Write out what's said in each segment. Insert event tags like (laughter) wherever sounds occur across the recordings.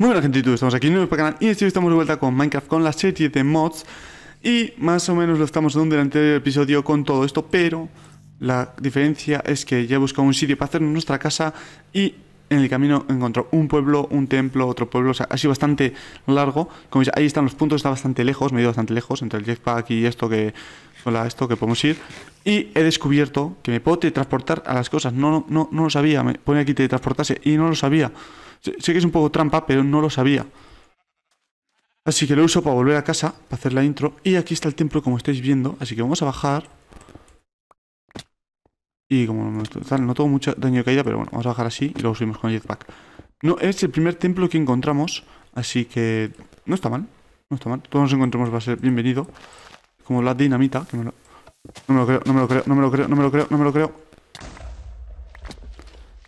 Muy buena gente, estamos aquí en nuevo canal y este estamos de vuelta con Minecraft con la serie de mods y más o menos lo estamos dando en el anterior episodio con todo esto, pero la diferencia es que ya he buscado un sitio para hacer nuestra casa y en el camino encontró un pueblo, un templo, otro pueblo, o sea, ha sido bastante largo. Como veis, ahí están los puntos, está bastante lejos, me he ido bastante lejos entre el jetpack y esto que esto que podemos ir. Y he descubierto que me puedo teletransportar a las cosas. No, no, no, no lo sabía. Me pone aquí teletransportarse y no lo sabía. Sé que es un poco trampa, pero no lo sabía. Así que lo uso para volver a casa, para hacer la intro. Y aquí está el templo, como estáis viendo. Así que vamos a bajar. Y como no, tengo mucho daño de caída, pero bueno, vamos a bajar así y luego subimos con el jetpack. No, es el primer templo que encontramos, así que no está mal. No está mal. Todos nos encontramos va a ser bienvenido. Como la dinamita, que me No me lo creo, no me lo creo, no me lo creo, no me lo creo, no me lo creo.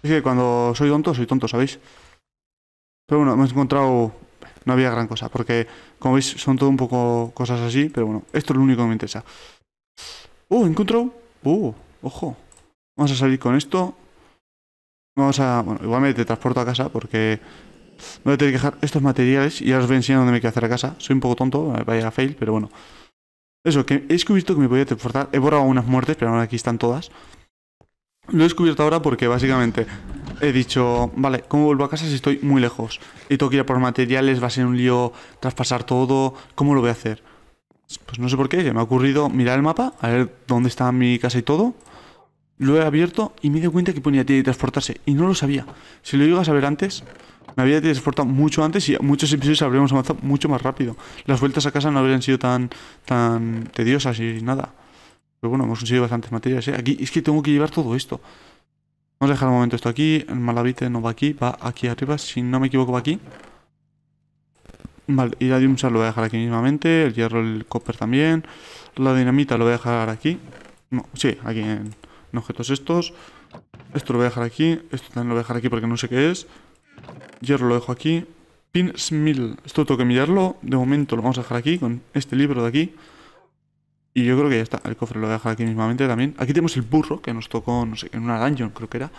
Es que cuando soy tonto, soy tonto, ¿sabéis? Pero bueno, hemos encontrado... No había gran cosa, porque como veis son todo un poco cosas así, pero bueno, esto es lo único que me interesa. ¡Uh! Encontrado... ¡Uh! ¡Ojo! Vamos a salir con esto. Vamos a... Bueno, igual me transporto a casa porque... Voy a tener que dejar estos materiales y ya os voy a enseñar dónde me que hacer a casa. Soy un poco tonto, eh, vaya a fail, pero bueno. Eso, que he descubierto que me podía transportar. He borrado unas muertes, pero ahora aquí están todas. Lo he descubierto ahora porque básicamente he dicho, vale, ¿cómo vuelvo a casa si estoy muy lejos? Y tengo que ir a por materiales, va a ser un lío traspasar todo, ¿cómo lo voy a hacer? Pues no sé por qué, me ha ocurrido mirar el mapa, a ver dónde está mi casa y todo. Lo he abierto y me he dado cuenta que ponía transportarse y no lo sabía. Si lo hubiera a antes, me había transportado mucho antes y muchos episodios habríamos avanzado mucho más rápido. Las vueltas a casa no habrían sido tan, tan tediosas y nada. Pero bueno, hemos conseguido bastantes materiales. ¿eh? Aquí es que tengo que llevar todo esto. Vamos a dejar un momento esto aquí. El malavite no va aquí, va aquí arriba. Si no me equivoco, va aquí. Vale, y la lo voy a dejar aquí mismamente. El hierro, el copper también. La dinamita lo voy a dejar aquí. No, sí, aquí en, objetos estos. Esto lo voy a dejar aquí. Esto también lo voy a dejar aquí porque no sé qué es. Hierro lo dejo aquí. Pin Esto tengo que mirarlo. De momento lo vamos a dejar aquí con este libro de aquí. Y yo creo que ya está. El cofre lo voy a dejar aquí mismamente también. Aquí tenemos el burro que nos tocó, no sé, en una dungeon creo que era.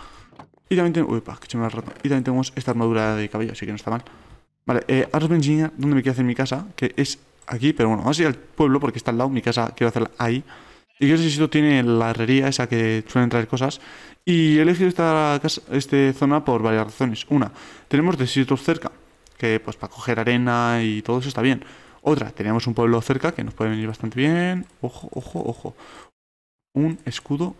Y también tenemos... que Y también tenemos esta armadura de cabello, así que no está mal. Vale, eh, ahora os voy dónde me quiero hacer mi casa, que es aquí, pero bueno, vamos a ir al pueblo porque está al lado. Mi casa quiero hacerla ahí. Y que ese sitio tiene la herrería, esa que suelen traer cosas. Y he elegido esta, esta zona por varias razones. Una, tenemos desiertos cerca, que pues para coger arena y todo eso está bien. Otra, teníamos un pueblo cerca que nos puede venir bastante bien. Ojo, ojo, ojo. Un escudo.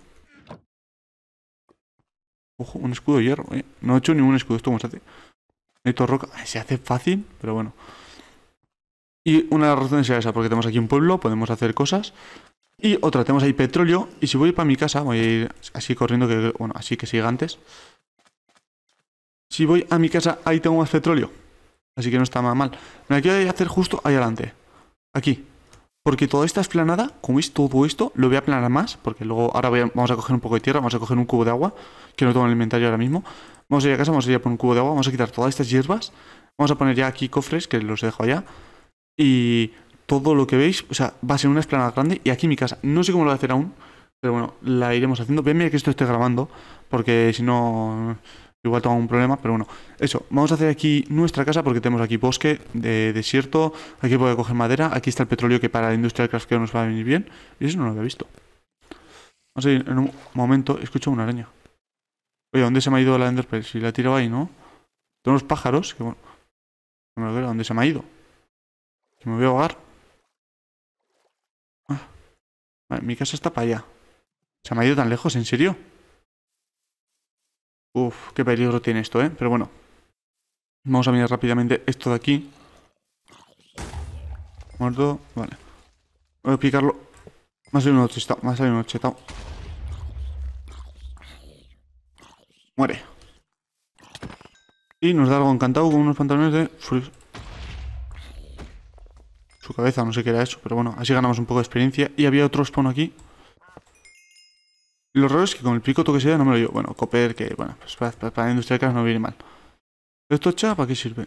Ojo, un escudo de hierro. Eh, no he hecho ningún escudo. ¿Esto cómo se hace? roca. Se hace fácil, pero bueno. Y una de las razones esa, porque tenemos aquí un pueblo, podemos hacer cosas. Y otra, tenemos ahí petróleo. Y si voy para mi casa, voy a ir así corriendo, que bueno, así que siga antes. Si voy a mi casa, ahí tengo más petróleo. Así que no está mal. Me la quiero hacer justo ahí adelante. Aquí. Porque toda esta esplanada, como veis, todo esto lo voy a aplanar más. Porque luego ahora vamos a coger un poco de tierra, vamos a coger un cubo de agua, que no tengo en el inventario ahora mismo. Vamos a ir a casa, vamos a ir a poner un cubo de agua, vamos a quitar todas estas hierbas. Vamos a poner ya aquí cofres, que los dejo allá. Y todo lo que veis, o sea, va a ser una esplanada grande. Y aquí mi casa, no sé cómo lo voy a hacer aún, pero bueno, la iremos haciendo. Venme a que esto esté grabando, porque si no, Igual tengo un problema, pero bueno. Eso, vamos a hacer aquí nuestra casa porque tenemos aquí bosque, de desierto, aquí a coger madera, aquí está el petróleo que para la industria del no nos va a venir bien. Y eso no lo había visto. Vamos a ir en un momento, escucho una araña. Oye, ¿dónde se me ha ido la Enderpearl? Si la he tirado ahí, ¿no? los pájaros, que bueno. No me lo creo, ¿dónde se me ha ido? Que me voy a ahogar. Ah, mi casa está para allá. ¿Se me ha ido tan lejos, en serio? Uf, qué peligro tiene esto, ¿eh? Pero bueno. Vamos a mirar rápidamente esto de aquí. Muerto. Vale. Voy a picarlo. Más de un Más un chetado. Muere. Y nos da algo encantado con unos pantalones de... Su cabeza, no sé qué era eso, pero bueno, así ganamos un poco de experiencia. Y había otro spawn aquí. Lo raro es que con el pico toque sea no me lo llevo. Bueno, Copper, que bueno, pues para, la industria de caras no viene mal. ¿Esto chao, para qué sirve?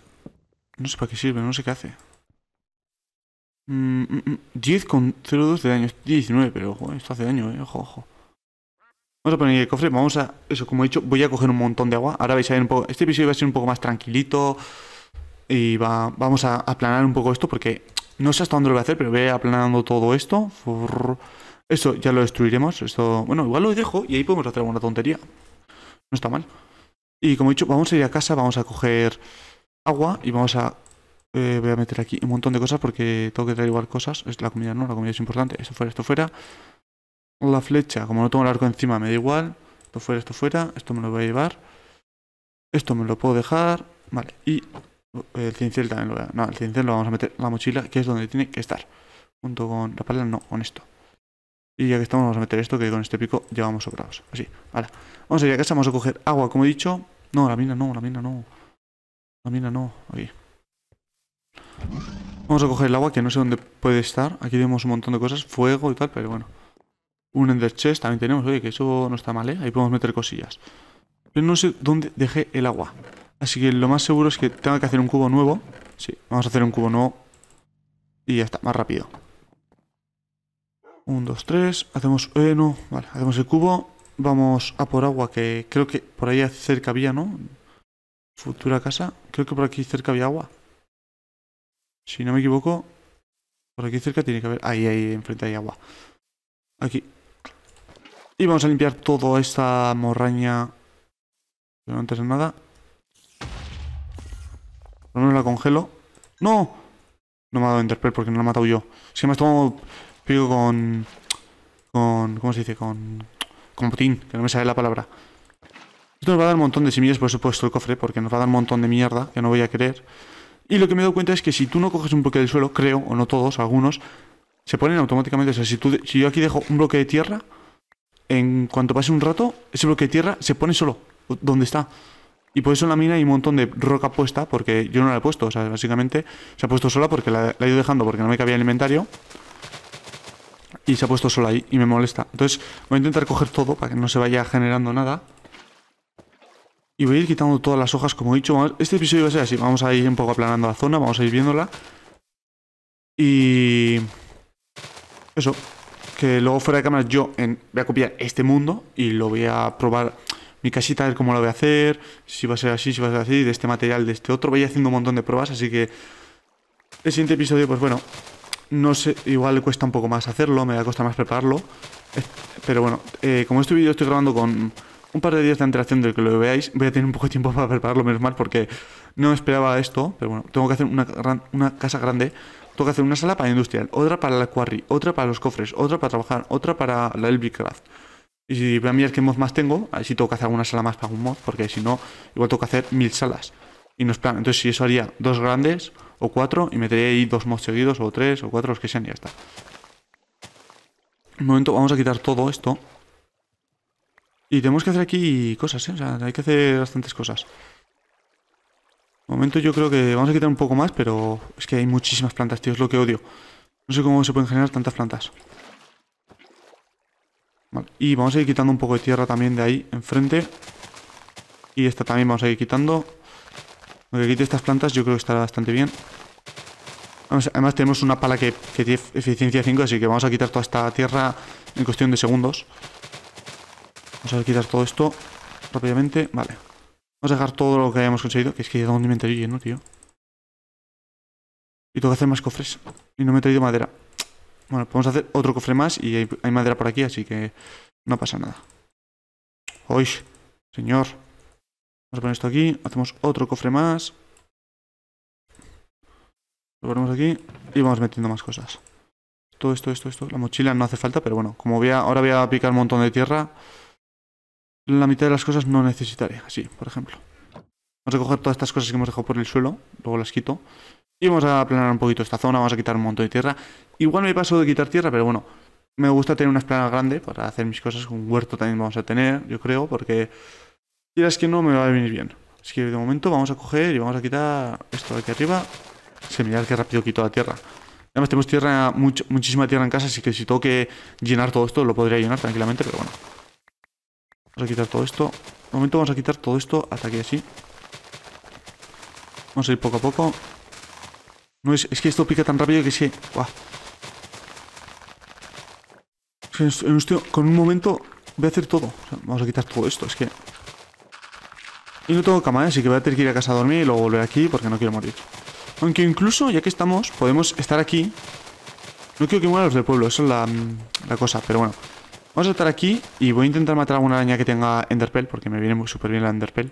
No sé para qué sirve, no sé qué hace. Mm, mm, mm. con 0,2 de daño. 19, pero ojo, esto hace daño, eh. Ojo, ojo. Vamos a poner el cofre. Vamos a. Eso, como he dicho, voy a coger un montón de agua. Ahora vais a ver un poco. Este episodio va a ser un poco más tranquilito. Y va, vamos a aplanar un poco esto porque no sé hasta dónde lo voy a hacer, pero voy a aplanando todo esto. Eso ya lo destruiremos. Esto, bueno, igual lo dejo y ahí podemos hacer alguna tontería. No está mal. Y como he dicho, vamos a ir a casa, vamos a coger agua y vamos a... Eh, voy a meter aquí un montón de cosas porque tengo que traer igual cosas. Es la comida, ¿no? La comida es importante. Esto fuera, esto fuera. La flecha, como no tengo el arco encima, me da igual. Esto fuera, esto fuera. Esto me lo voy a llevar. Esto me lo puedo dejar. Vale, y eh, el cincel también lo voy a... No, el cincel lo vamos a meter en la mochila, que es donde tiene que estar. Junto con la pala, no, con esto. Y ya que estamos vamos a meter esto, que con este pico ya vamos sobrados. Así, ahora. Vamos a ir a casa, vamos a coger agua, como he dicho. No, la mina no, la mina no. La mina no, aquí. Vamos a coger el agua, que no sé dónde puede estar. Aquí tenemos un montón de cosas, fuego y tal, pero bueno. Un ender chest también tenemos, oye, que eso no está mal, ¿eh? Ahí podemos meter cosillas. Pero no sé dónde dejé el agua. Así que lo más seguro es que tenga que hacer un cubo nuevo. Sí, vamos a hacer un cubo nuevo. Y ya está, más rápido. 1, 2, 3. Hacemos... Eh, no. Vale, hacemos el cubo. Vamos a por agua, que creo que por ahí cerca había, ¿no? Futura casa. Creo que por aquí cerca había agua. Si no me equivoco, por aquí cerca tiene que haber... Ahí, ahí, enfrente hay agua. Aquí. Y vamos a limpiar toda esta morraña. Pero antes de nada. Por lo menos la congelo. ¡No! No me ha dado Interpel porque no la he matado yo. si me has tomado Digo con... Con... ¿Cómo se dice? Con... Con Putin que no me sale la palabra. Esto nos va a dar un montón de semillas, por supuesto, el cofre, porque nos va a dar un montón de mierda que no voy a querer. Y lo que me doy cuenta es que si tú no coges un bloque del suelo, creo, o no todos, algunos, se ponen automáticamente. O sea, si, tú, si yo aquí dejo un bloque de tierra, en cuanto pase un rato, ese bloque de tierra se pone solo, donde está. Y por eso en la mina hay un montón de roca puesta, porque yo no la he puesto, o sea, básicamente se ha puesto sola porque la he ido dejando porque no me cabía el inventario y se ha puesto solo ahí y me molesta. Entonces voy a intentar coger todo para que no se vaya generando nada. Y voy a ir quitando todas las hojas, como he dicho. Este episodio va a ser así. Vamos a ir un poco aplanando la zona, vamos a ir viéndola. Y... Eso. Que luego fuera de cámara yo en... voy a copiar este mundo y lo voy a probar mi casita, a ver cómo lo voy a hacer, si va a ser así, si va a ser así, de este material, de este otro. Voy haciendo un montón de pruebas, así que... El siguiente episodio, pues bueno, no sé, igual le cuesta un poco más hacerlo, me da costa más prepararlo. Pero bueno, eh, como este vídeo estoy grabando con un par de días de antelación del que lo veáis, voy a tener un poco de tiempo para prepararlo, menos mal, porque no esperaba esto. Pero bueno, tengo que hacer una, casa grande. Tengo que hacer una sala para industrial, otra para la quarry, otra para los cofres, otra para trabajar, otra para la Elbicraft. Y si voy a mirar qué mod más tengo, a ver tengo que hacer alguna sala más para un mod, porque si no, igual tengo que hacer mil salas. Y nos es plan. Entonces, si eso haría dos grandes, o cuatro y meteré ahí dos mobs seguidos o tres o cuatro, los que sean y ya está. Un momento, vamos a quitar todo esto. Y tenemos que hacer aquí cosas, ¿eh? O sea, hay que hacer bastantes cosas. momento yo creo que vamos a quitar un poco más, pero es que hay muchísimas plantas, tío, es lo que odio. No sé cómo se pueden generar tantas plantas. Vale, y vamos a ir quitando un poco de tierra también de ahí enfrente. Y esta también vamos a ir quitando. Aunque quite estas plantas yo creo que estará bastante bien. además tenemos una pala que, tiene eficiencia 5, así que vamos a quitar toda esta tierra en cuestión de segundos. Vamos a quitar todo esto rápidamente. Vale. Vamos a dejar todo lo que hayamos conseguido, que es que ya un inventario lleno, tío. Y tengo que hacer más cofres. Y no me he traído madera. Bueno, podemos hacer otro cofre más y hay, madera por aquí, así que no pasa nada. ¡Uy! Señor. Vamos a poner esto aquí. Hacemos otro cofre más. Lo ponemos aquí y vamos metiendo más cosas. Todo esto, esto, esto. La mochila no hace falta, pero bueno, como voy ahora voy a picar un montón de tierra, la mitad de las cosas no necesitaré. Así, por ejemplo. Vamos a coger todas estas cosas que hemos dejado por el suelo, luego las quito. Y vamos a aplanar un poquito esta zona, vamos a quitar un montón de tierra. Igual me paso de quitar tierra, pero bueno, me gusta tener una esplana grande para hacer mis cosas. Un huerto también vamos a tener, yo creo, porque es que no, me va a venir bien. Así que de momento vamos a coger y vamos a quitar esto de aquí arriba. Es que mirad qué rápido quito la tierra. Además tenemos tierra, muchísima tierra en casa, así que si tengo que llenar todo esto, lo podría llenar tranquilamente, pero bueno. Vamos a quitar todo esto. De momento vamos a quitar todo esto hasta aquí así. Vamos a ir poco a poco. No es, que esto pica tan rápido que sí. con un momento voy a hacer todo. vamos a quitar todo esto, es que y no tengo cama, ¿eh? así que voy a tener que ir a casa a dormir y luego volver aquí porque no quiero morir. Aunque incluso, ya que estamos, podemos estar aquí. No quiero que mueran los del pueblo, eso es la, mm, cosa, pero bueno. Vamos a estar aquí y voy a intentar matar a alguna araña que tenga Enderpell, porque me viene súper bien la Enderpell.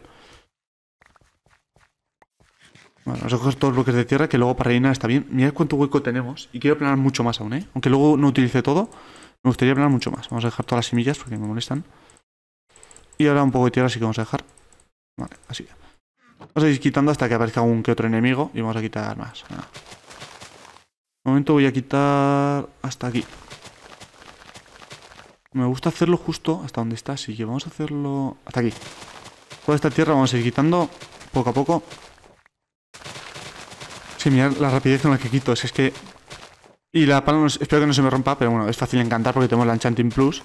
Bueno, vamos a coger todos los bloques de tierra, que luego para reinar está bien. Mirad cuánto hueco tenemos. Y quiero planar mucho más aún, ¿eh? Aunque luego no utilice todo, me gustaría planar mucho más. Vamos a dejar todas las semillas porque me molestan. Y ahora un poco de tierra así que vamos a dejar. Vale, así Vamos a ir quitando hasta que aparezca algún que otro enemigo y vamos a quitar más. De momento voy a quitar hasta aquí. Me gusta hacerlo justo hasta donde está, así que vamos a hacerlo hasta aquí. Toda esta tierra vamos a ir quitando poco a poco. Sí, mirad la rapidez con la que quito, es que... Y la pala, espero que no se me rompa, pero bueno, es fácil encantar porque tenemos la Enchanting Plus.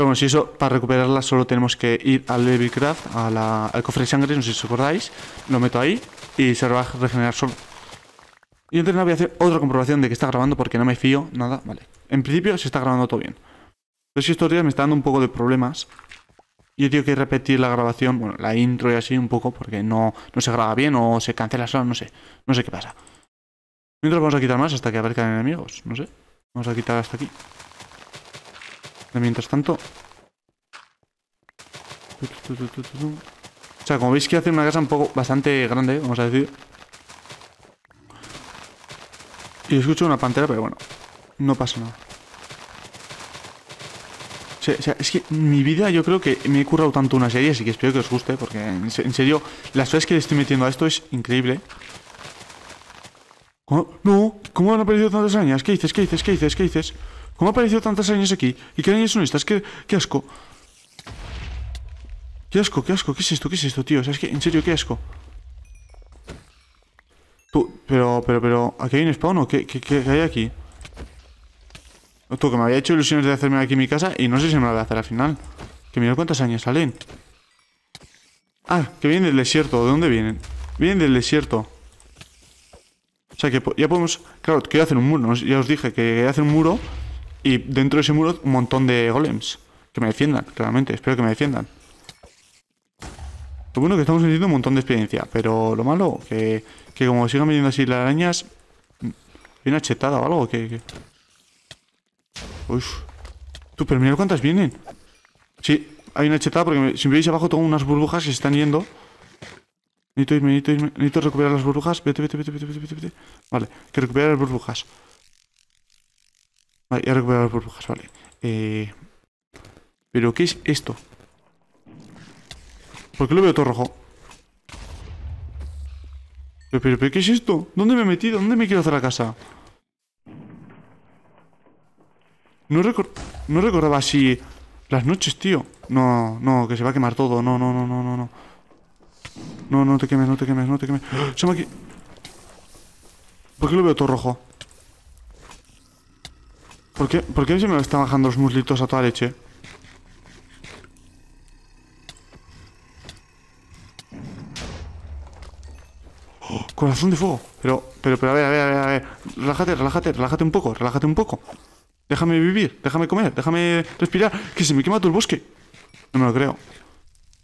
Pero bueno, si eso, para recuperarla solo tenemos que ir al Levycraft, a al cofre de sangre, no sé si os acordáis. Lo meto ahí y se va a regenerar solo. Y entonces voy a hacer otra comprobación de que está grabando porque no me fío nada. Vale. En principio se está grabando todo bien. Pero si estos días me está dando un poco de problemas. Yo tengo que repetir la grabación, bueno, la intro y así un poco porque no, no se graba bien o se cancela solo, no sé. No sé qué pasa. Mientras vamos a quitar más hasta que aparezcan enemigos, no sé. Vamos a quitar hasta aquí mientras tanto... O sea, como veis que hacer una casa un poco bastante grande, vamos a decir. Y escucho una pantera, pero bueno, no pasa nada. O sea, es que mi vida yo creo que me he currado tanto una serie, así que espero que os guste, porque en serio, las horas que le estoy metiendo a esto es increíble. No, ¿cómo han aparecido tantas arañas? ¿Qué dices? ¿Qué dices? ¿Qué dices? ¿Qué dices? ¿Cómo ha aparecido tantas arañas aquí? ¿Y qué arañas son estas? ¿Qué, qué asco? Qué asco, qué asco, ¿qué es esto? ¿Qué es esto, tío? Es que, En serio, qué asco. Tú, pero, pero, pero, ¿aquí hay un spawn o qué, qué, qué hay aquí? Tú, que me había hecho ilusiones de hacerme aquí mi casa y no sé si me la voy a hacer al final. Que mira cuántas años salen. Ah, que vienen del desierto. ¿De dónde vienen? Vienen del desierto. O sea que ya podemos... Claro, quiero hacer un muro. Ya os dije que quería hacer un muro y dentro de ese muro un montón de golems. Que me defiendan, claramente. Espero que me defiendan. Lo bueno que estamos metiendo un montón de experiencia. Pero lo malo, que, que como sigan metiendo así las arañas... Hay una chetada o algo que... Tú, pero mirad cuántas vienen. Sí, hay una chetada porque si me veis abajo tengo unas burbujas que se están yendo. Necesito irme, necesito irme. Necesito recuperar las burbujas. Vete, vete, vete, vete, Vale, que recuperar las burbujas. Vale, he recuperado las burbujas, vale. Eh, ¿Pero qué es esto? ¿Por qué lo veo todo rojo? ¿Pero, pero, qué es esto? ¿Dónde me he metido? ¿Dónde me quiero hacer la casa? No, recordaba si... las noches, tío. No, no, que se va a quemar todo. No, no, no, no, no, no. No, no te quemes, no te quemes, no te quemes. ¡Oh! Se me ha... ¿Por qué lo veo todo rojo? ¿Por qué, ¿Por qué se me están bajando los muslitos a toda leche? ¡Oh! corazón de fuego. Pero, pero, pero, a ver, a ver, a ver, a ver. Relájate, relájate, relájate un poco, relájate un poco. Déjame vivir, déjame comer, déjame respirar. Que se me quema todo el bosque. No me lo creo.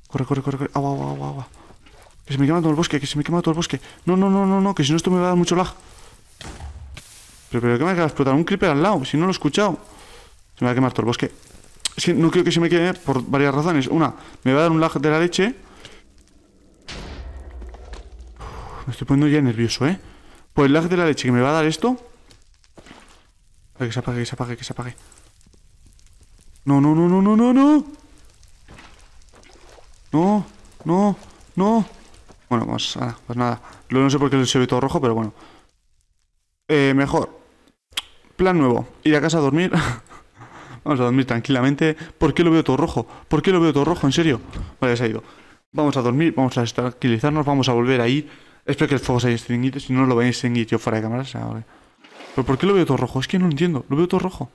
Corre, corre, corre, corre. Agua, agua, agua, agua. Que se me quema todo el bosque, que se me quema todo el bosque. No, no, no, no, no, que si no esto me va a dar mucho lag. Pero, pero ¿qué me acaba explotar? Un creeper al lado, si no lo he escuchado. Se me va a quemar todo el bosque. Es que no creo que se me quede por varias razones. Una, me va a dar un lag de la leche. Me estoy poniendo ya nervioso, ¿eh? Pues el lag de la leche que me va a dar esto. Para que se apague, que se apague, que se apague. No, no, no, no, no, no, no. No, no, no. Bueno, pues, ah, pues nada. no sé por qué se ve todo rojo, pero bueno. Eh, mejor. Plan nuevo. Ir a casa a dormir. (laughs) Vamos a dormir tranquilamente. ¿Por qué lo veo todo rojo? ¿Por qué lo veo todo rojo? ¿En serio? Vale, se ha ido. Vamos a dormir, vamos a tranquilizarnos, vamos a volver ahí Espero que el fuego se haya extinguido. Si no, lo veis a extinguir fuera de cámara. ¿Pero por qué lo veo todo rojo? Es que no lo entiendo. Lo veo todo rojo.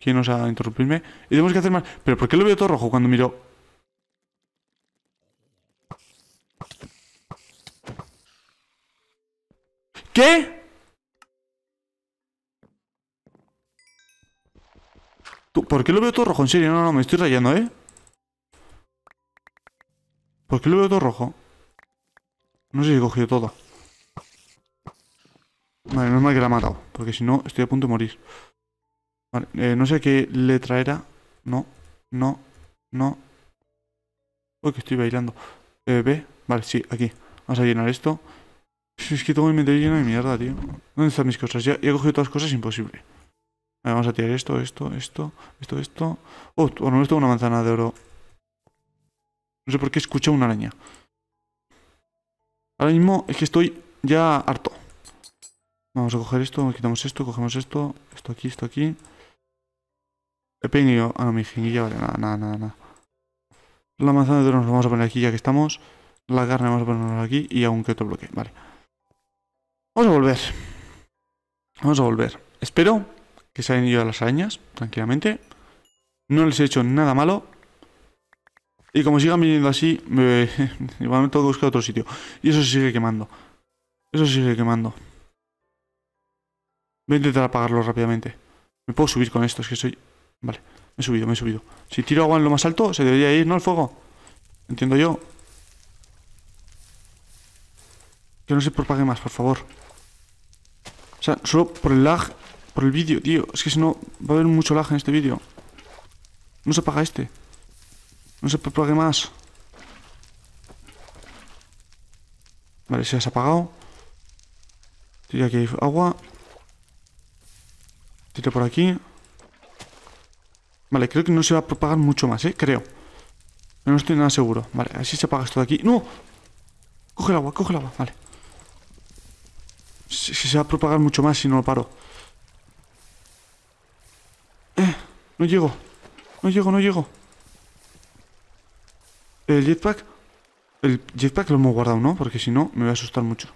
¿Quién os ha interrumpirme? Y tenemos que hacer más. ¿Pero por qué lo veo todo rojo cuando miro ¿Qué? ¿Por qué lo veo todo rojo? En serio, no, no, me estoy rayando, ¿eh? ¿Por qué lo veo todo rojo? No sé si he cogido todo. Vale, no es mal que la ha matado, porque si no estoy a punto de morir. Vale, eh, no sé qué letra era. No, no, no. Uy, que estoy bailando. Eh, vale, sí, aquí. Vamos a llenar esto. Si es que tengo mi mente lleno de mierda, tío. ¿Dónde están mis cosas? Ya, he cogido todas las cosas, imposible. vamos a tirar esto, esto, esto, esto, esto. Oh, no, no es una manzana de oro. No sé por qué escuchado una araña. Ahora mismo es que estoy ya harto. Vamos a coger esto, quitamos esto, cogemos esto, esto aquí, esto aquí. He pequeño, ah no, mi jinguilla, vale, nada, nada, nada, La manzana de oro nos la vamos a poner aquí ya que estamos. La carne vamos a ponernos aquí y aún que otro bloque, vale. Vamos a volver. Vamos a volver. Espero que se hayan ido a las arañas, tranquilamente. No les he hecho nada malo. Y como sigan viniendo así, me, (laughs) Igualmente tengo que buscar otro sitio. Y eso se sigue quemando. Eso se sigue quemando. Voy a intentar apagarlo rápidamente. Me puedo subir con esto, es que soy... Vale, me he subido, me he subido. Si tiro agua en lo más alto, se debería ir, ¿no? El fuego. Entiendo yo. Que no se propague más, por favor sea, solo por el lag, por el vídeo, tío. Es que si no, va a haber mucho lag en este vídeo. No se apaga este. No se propague más. Vale, se ha apagado. Tira aquí agua. Tira por aquí. Vale, creo que no se va a propagar mucho más, ¿eh? Creo. no estoy nada seguro. Vale, así se apaga esto de aquí. ¡No! Coge el agua, coge el agua. Vale se va a propagar mucho más si no lo paro. Eh, no llego. No llego, no llego. ¿El jetpack? El jetpack lo hemos guardado, ¿no? Porque si no, me voy a asustar mucho.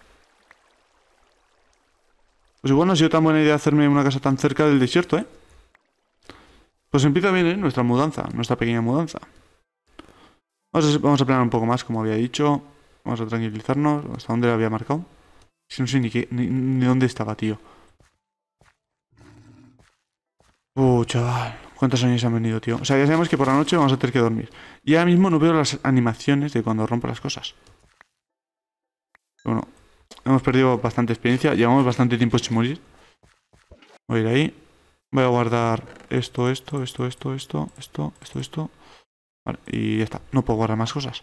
Pues igual no ha sido tan buena idea hacerme una casa tan cerca del desierto, ¿eh? Pues empieza bien, ¿eh? Nuestra mudanza, nuestra pequeña mudanza. Vamos a, vamos planear un poco más, como había dicho. Vamos a tranquilizarnos. ¿Hasta dónde la había marcado? Si no sé ni dónde estaba, tío. Uh, chaval. ¿Cuántos años han venido, tío? O sea, ya sabemos que por la noche vamos a tener que dormir. Y ahora mismo no veo las animaciones de cuando rompo las cosas. Bueno, hemos perdido bastante experiencia. Llevamos bastante tiempo sin morir. Voy a ir ahí. Voy a guardar esto, esto, esto, esto, esto, esto, esto, esto. Vale, y ya está. No puedo guardar más cosas.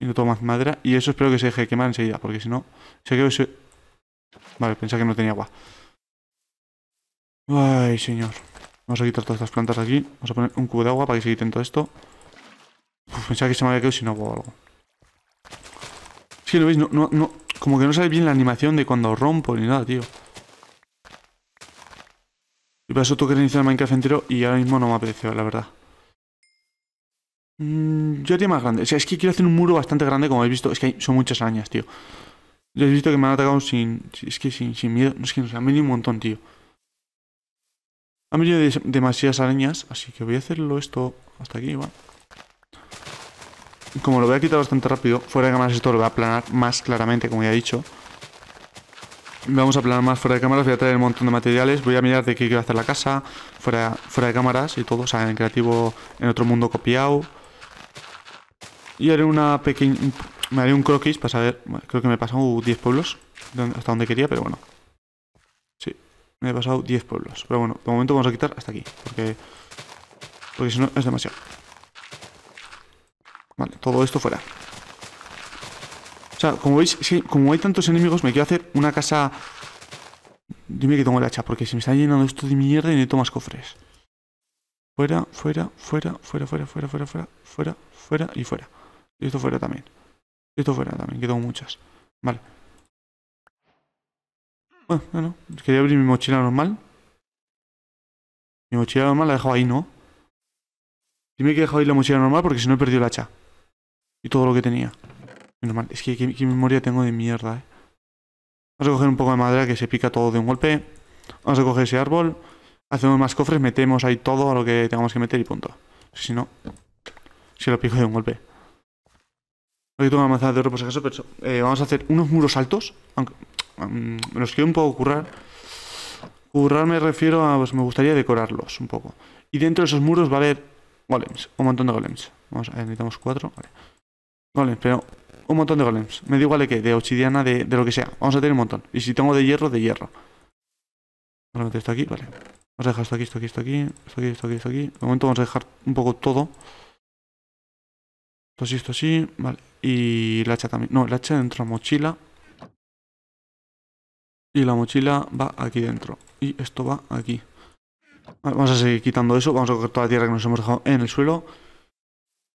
Y no tomo más madera. Y eso espero que se deje quemar enseguida, porque si no... Se que Vale, pensé que no tenía agua. Ay, señor. Vamos a quitar todas estas plantas de aquí. Vamos a poner un cubo de agua para que se quiten todo esto. Pensé que se me había quedado sin agua o algo. Es lo veis, como que no sale bien la animación de cuando rompo ni nada, tío. Y para eso tengo que reiniciar Minecraft entero y ahora mismo no me apeteció, la verdad. Mm, yo haría más grande. O sea, es que quiero hacer un muro bastante grande, como habéis visto. Es que son muchas arañas, tío. Ya he visto que me han atacado sin. Es que sin, sin Es que no, sea, han venido un montón, tío. Han venido demasiadas arañas, así que voy a hacerlo esto hasta aquí, va. Como lo voy a quitar bastante rápido, fuera de cámaras esto lo voy a aplanar más claramente, como ya he dicho. Vamos a aplanar más fuera de cámaras, voy a traer un montón de materiales, voy a mirar de qué quiero hacer la casa, fuera, fuera de cámaras y todo, o sea, en creativo, en otro mundo copiado. Y haré una pequeña me haré un croquis para saber. Creo que me he pasado 10 pueblos. Hasta donde quería, pero bueno. Sí, me he pasado 10 pueblos. Pero bueno, de momento vamos a quitar hasta aquí. Porque. Porque si no, es demasiado. Vale, todo esto fuera. O sea, como veis, como hay tantos enemigos, me quiero hacer una casa. Dime que tengo el hacha, porque se me está llenando esto de mierda y necesito más cofres. Fuera, fuera, fuera, fuera, fuera, fuera, fuera, fuera, fuera, fuera y fuera. Y esto fuera también esto fuera también, que tengo muchas. Vale. Bueno, bueno Quería abrir mi mochila normal. Mi mochila normal la he dejado ahí, ¿no? Dime que he dejado ahí la mochila normal porque si no he perdido el hacha. Y todo lo que tenía. Normal. Es que qué, qué memoria tengo de mierda, ¿eh? Vamos a coger un poco de madera que se pica todo de un golpe. Vamos a coger ese árbol. Hacemos más cofres, metemos ahí todo a lo que tengamos que meter y punto. Si no, se lo pico de un golpe. Voy tengo una manzana de oro por si acaso, pero eh, vamos a hacer unos muros altos. Aunque, me mm, los quiero un poco currar. Currar me refiero a, pues me gustaría decorarlos un poco. Y dentro de esos muros va a haber golems, un montón de golems. Vamos a eh, ver, necesitamos cuatro, vale. Golems, pero un montón de golems. Me da igual de qué, de obsidiana, de, de, lo que sea. Vamos a tener un montón. Y si tengo de hierro, de hierro. Vamos a meter esto aquí, vale. Vamos a dejar esto aquí, esto aquí, esto aquí, esto aquí, esto aquí, esto aquí. De momento vamos a dejar un poco todo. Esto sí, esto sí, vale. Y la hacha también. No, el hacha dentro de la mochila. Y la mochila va aquí dentro. Y esto va aquí. vamos a seguir quitando eso. Vamos a coger toda la tierra que nos hemos dejado en el suelo.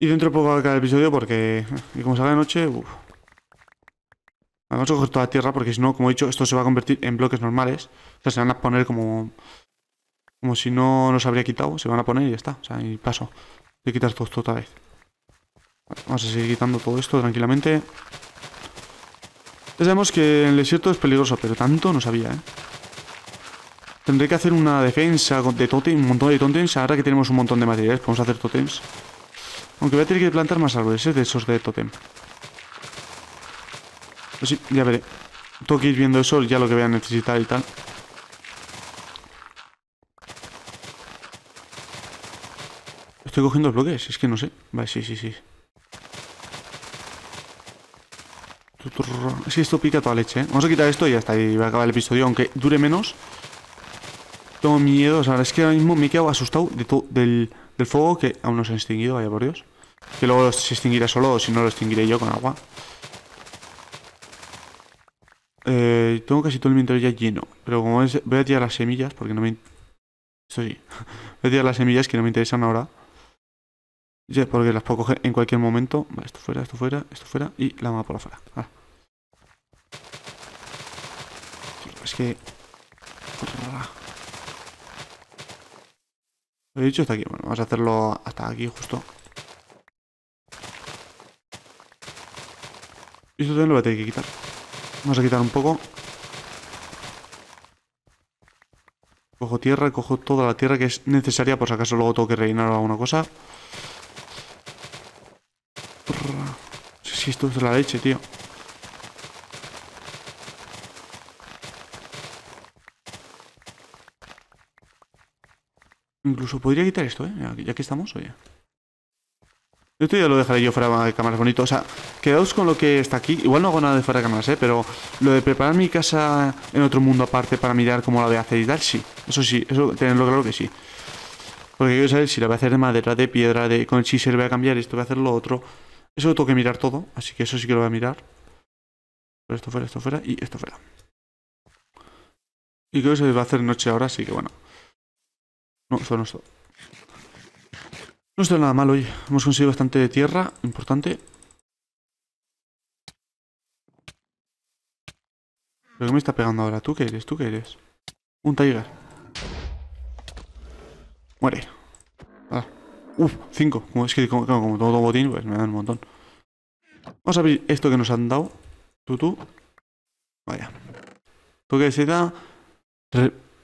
Y dentro de poco va a acabar el episodio porque... Y como salga de noche... Vamos a coger toda la tierra porque si no, como he dicho, esto se va a convertir en bloques normales. O sea, se van a poner como... Como si no nos habría quitado. Se van a poner y ya está. O sea, y paso. De quitar todo otra vez. Vamos a seguir quitando todo esto tranquilamente. Ya sabemos que el desierto es peligroso, pero tanto no sabía, ¿eh? Tendré que hacer una defensa de totem, un montón de totems. Ahora que tenemos un montón de materiales, podemos hacer totems. Aunque voy a tener que plantar más árboles, ¿eh? de esos de totem. Pues sí, ya veré. Tengo que ir viendo eso, ya lo que voy a necesitar y tal. Estoy cogiendo bloques, es que no sé. Vale, sí, sí, sí. Si esto pica toda leche, ¿eh? Vamos a quitar esto y ya está. Y va a acabar el episodio, aunque dure menos. Tengo miedo. O sea, es que ahora mismo me he quedado asustado del, fuego que aún no se ha extinguido, vaya por Dios. Que luego se extinguirá solo o si no lo extinguiré yo con agua. Eh, tengo casi todo el inventario ya lleno. Pero como es, voy a tirar las semillas porque no me... Esto (laughs) voy a tirar las semillas que no me interesan ahora. Ya porque las puedo coger en cualquier momento. Vale, esto fuera, esto fuera, esto fuera y la vamos por afuera. Vale. Pues es que... Lo he dicho hasta aquí. Bueno, vamos a hacerlo hasta aquí justo. Y esto también lo voy a tener que quitar. Vamos a quitar un poco. Cojo tierra, cojo toda la tierra que es necesaria por si acaso luego tengo que rellenar alguna cosa. esto es la leche, tío. Incluso podría quitar esto, ¿eh? Ya que estamos, oye. Yo ya lo dejaré yo fuera de cámaras bonito. O sea, quedaos con lo que está aquí. Igual no hago nada de fuera de cámaras, ¿eh? Pero lo de preparar mi casa en otro mundo aparte para mirar cómo la voy a hacer y tal, sí. Eso sí, eso tenerlo claro que sí. Porque quiero saber si la voy a hacer de madera, de piedra, de con el chisel voy a cambiar esto, voy a hacer lo otro. Eso lo tengo que mirar todo, así que eso sí que lo voy a mirar. esto fuera, esto fuera y esto fuera. Y creo que se va a hacer noche ahora, así que bueno. No, esto no todo. No está nada mal hoy. Hemos conseguido bastante tierra, importante. ¿Pero qué me está pegando ahora? ¿Tú qué eres? ¿Tú qué eres? Un tiger. Muere. Uf, 5. Es que como, todo botín, pues me dan un montón. Vamos a abrir esto que nos han dado. Tutu Vaya. Toque de seda.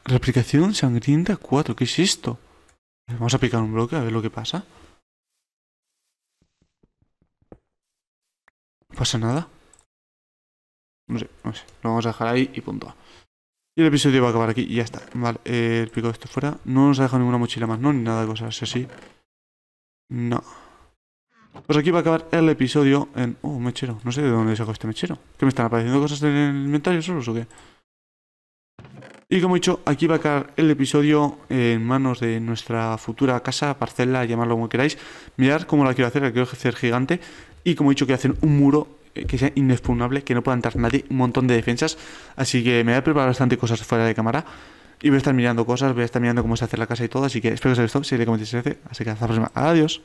replicación sangrienta 4. ¿Qué es esto? Vamos a picar un bloque a ver lo que pasa. No pasa nada. No sé, no sé. Lo vamos a dejar ahí y punto. Y el episodio va a acabar aquí y ya está. Vale, el eh, pico de esto fuera. No nos ha dejado ninguna mochila más, ¿no? Ni nada de cosas así. No. Pues aquí va a acabar el episodio en... Oh, mechero. No sé de dónde saco este mechero. ¿Qué me están apareciendo cosas en el inventario solo o qué? Y como he dicho, aquí va a acabar el episodio en manos de nuestra futura casa, parcela, llamarlo como queráis. Mirad cómo la quiero hacer, la quiero hacer gigante. Y como he dicho, quiero hacer un muro eh, que sea inexpugnable, que no pueda entrar nadie, un montón de defensas. Así que me voy a preparar bastante cosas fuera de cámara. Y voy a estar mirando cosas, voy a estar mirando cómo se hace la casa y todo, así que espero que os haya gustado, Si le si se hace, así que hasta la próxima, adiós.